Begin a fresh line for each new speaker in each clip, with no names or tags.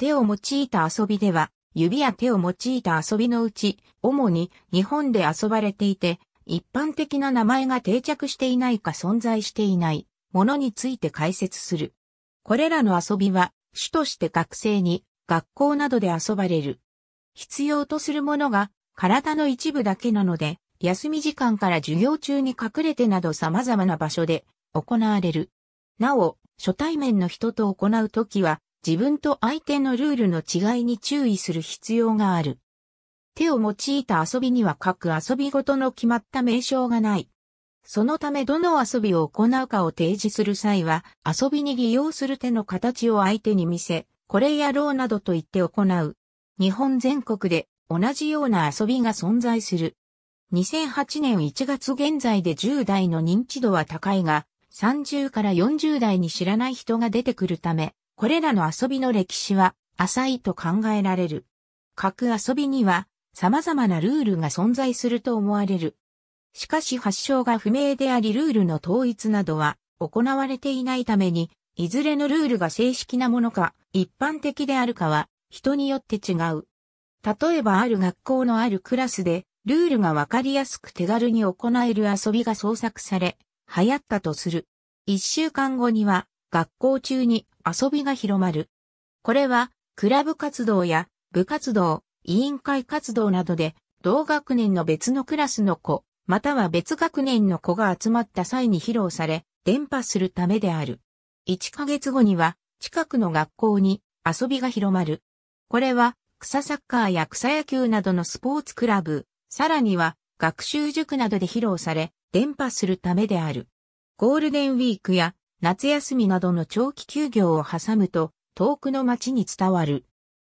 手を用いた遊びでは、指や手を用いた遊びのうち、主に日本で遊ばれていて、一般的な名前が定着していないか存在していないものについて解説する。これらの遊びは、主として学生に学校などで遊ばれる。必要とするものが体の一部だけなので、休み時間から授業中に隠れてなど様々な場所で行われる。なお、初対面の人と行うときは、自分と相手のルールの違いに注意する必要がある。手を用いた遊びには各遊びごとの決まった名称がない。そのためどの遊びを行うかを提示する際は、遊びに利用する手の形を相手に見せ、これやろうなどと言って行う。日本全国で同じような遊びが存在する。2008年1月現在で10代の認知度は高いが、30から40代に知らない人が出てくるため、これらの遊びの歴史は浅いと考えられる。各遊びには様々なルールが存在すると思われる。しかし発祥が不明でありルールの統一などは行われていないために、いずれのルールが正式なものか、一般的であるかは、人によって違う。例えばある学校のあるクラスで、ルールがわかりやすく手軽に行える遊びが創作され、流行ったとする。一週間後には、学校中に遊びが広まる。これは、クラブ活動や部活動、委員会活動などで、同学年の別のクラスの子、または別学年の子が集まった際に披露され、伝播するためである。1ヶ月後には、近くの学校に遊びが広まる。これは、草サッカーや草野球などのスポーツクラブ、さらには、学習塾などで披露され、伝播するためである。ゴールデンウィークや夏休みなどの長期休業を挟むと、遠くの町に伝わる。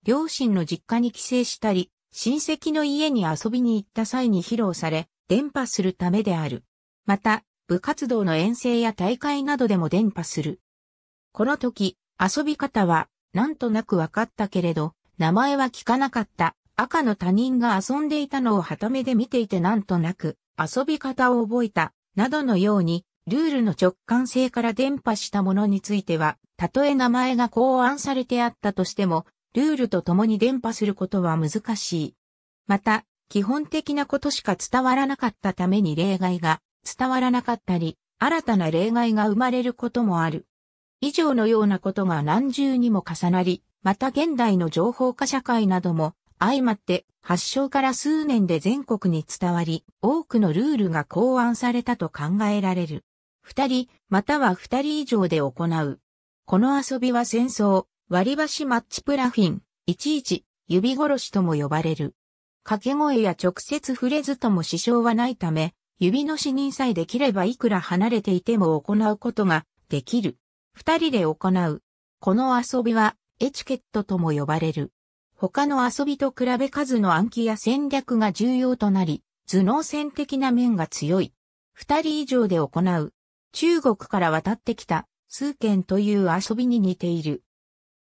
両親の実家に帰省したり、親戚の家に遊びに行った際に披露され、伝播するためである。また、部活動の遠征や大会などでも伝播する。この時、遊び方は、なんとなく分かったけれど、名前は聞かなかった。赤の他人が遊んでいたのをはためで見ていてなんとなく、遊び方を覚えた、などのように、ルールの直感性から伝播したものについては、たとえ名前が考案されてあったとしても、ルールと共に伝播することは難しい。また、基本的なことしか伝わらなかったために例外が伝わらなかったり、新たな例外が生まれることもある。以上のようなことが何重にも重なり、また現代の情報化社会なども相まって発祥から数年で全国に伝わり、多くのルールが考案されたと考えられる。二人、または二人以上で行う。この遊びは戦争、割り箸マッチプラフィン、いちいち、指殺しとも呼ばれる。掛け声や直接触れずとも支障はないため、指の視認さえできればいくら離れていても行うことができる。二人で行う。この遊びはエチケットとも呼ばれる。他の遊びと比べ数の暗記や戦略が重要となり、頭脳戦的な面が強い。二人以上で行う。中国から渡ってきた数件という遊びに似ている。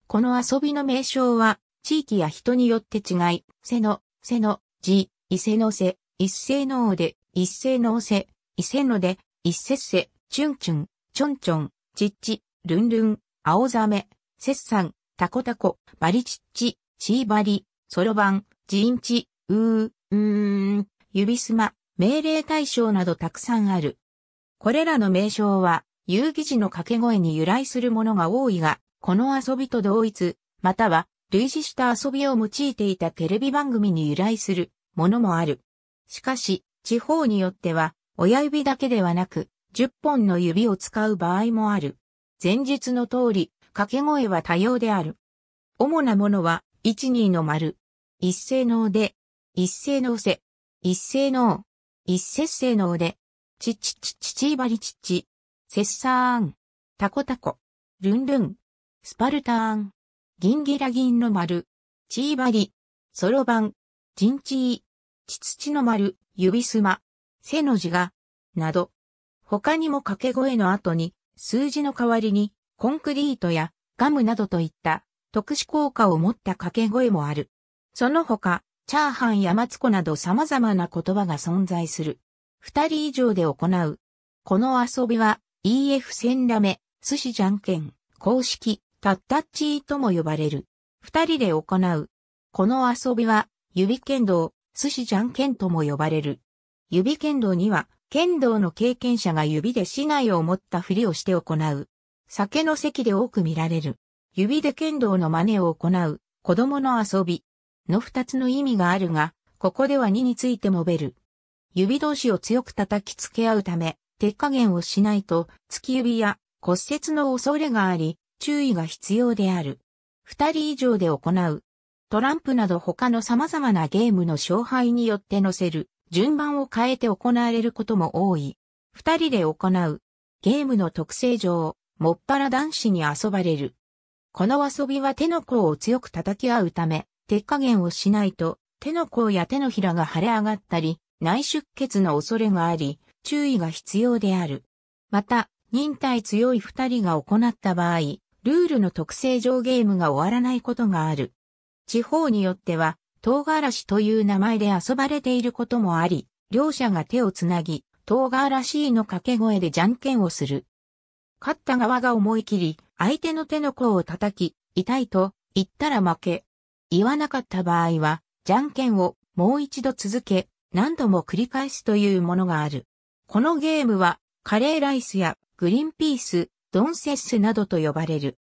この遊びの名称は地域や人によって違い、背の、背の、字、伊勢の背、一斉のおで、一斉のおせ、伊勢ので、一っせ、チュンチュン、チョンチョン、チッチ、ルンルン、青ザメ、セッサン、タコタコ、バリチッチ、チーバリ、ソロバン、ジンチ、うー、うーん、指すま、命令対象などたくさんある。これらの名称は、遊戯時の掛け声に由来するものが多いが、この遊びと同一、または類似した遊びを用いていたテレビ番組に由来するものもある。しかし、地方によっては、親指だけではなく、10本の指を使う場合もある。前述の通り、掛け声は多様である。主なものは、12の丸。一斉ので、一斉のせ、一斉の、一節制ので、ちちちちちばりちち。セッサーン。タコタコ。ルンルン。スパルターン。ギンギラギンの丸。ちいばり。そろばん。じんちい。ちつちの丸。指すま。背の字が。など。他にも掛け声の後に、数字の代わりに、コンクリートやガムなどといった特殊効果を持った掛け声もある。その他、チャーハンやマツコなど様々な言葉が存在する。二人以上で行う。この遊びは EF 戦ラメ、寿司じゃんけん、公式、タッタッチーとも呼ばれる。二人で行う。この遊びは指剣道、寿司じゃんけんとも呼ばれる。指剣道には剣道の経験者が指で竹刀を持ったふりをして行う。酒の席で多く見られる。指で剣道の真似を行う、子供の遊びの二つの意味があるが、ここでは2について述べる。指同士を強く叩きつけ合うため、手加減をしないと、突き指や骨折の恐れがあり、注意が必要である。二人以上で行う。トランプなど他の様々なゲームの勝敗によって乗せる、順番を変えて行われることも多い。二人で行う。ゲームの特性上、もっぱら男子に遊ばれる。この遊びは手の甲を強く叩き合うため、手加減をしないと、手の甲や手のひらが腫れ上がったり、内出血の恐れがあり、注意が必要である。また、忍耐強い二人が行った場合、ルールの特性上ゲームが終わらないことがある。地方によっては、唐辛子という名前で遊ばれていることもあり、両者が手をつなぎ、唐辛子の掛け声でじゃんけんをする。勝った側が思い切り、相手の手の甲を叩き、痛いと言ったら負け。言わなかった場合は、じゃんけんをもう一度続け、何度も繰り返すというものがある。このゲームはカレーライスやグリーンピース、ドンセッスなどと呼ばれる。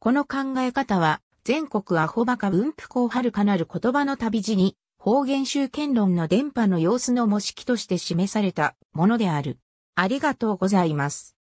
この考え方は全国アホバカ文布校はるかなる言葉の旅路に方言集権論の電波の様子の模式として示されたものである。ありがとうございます。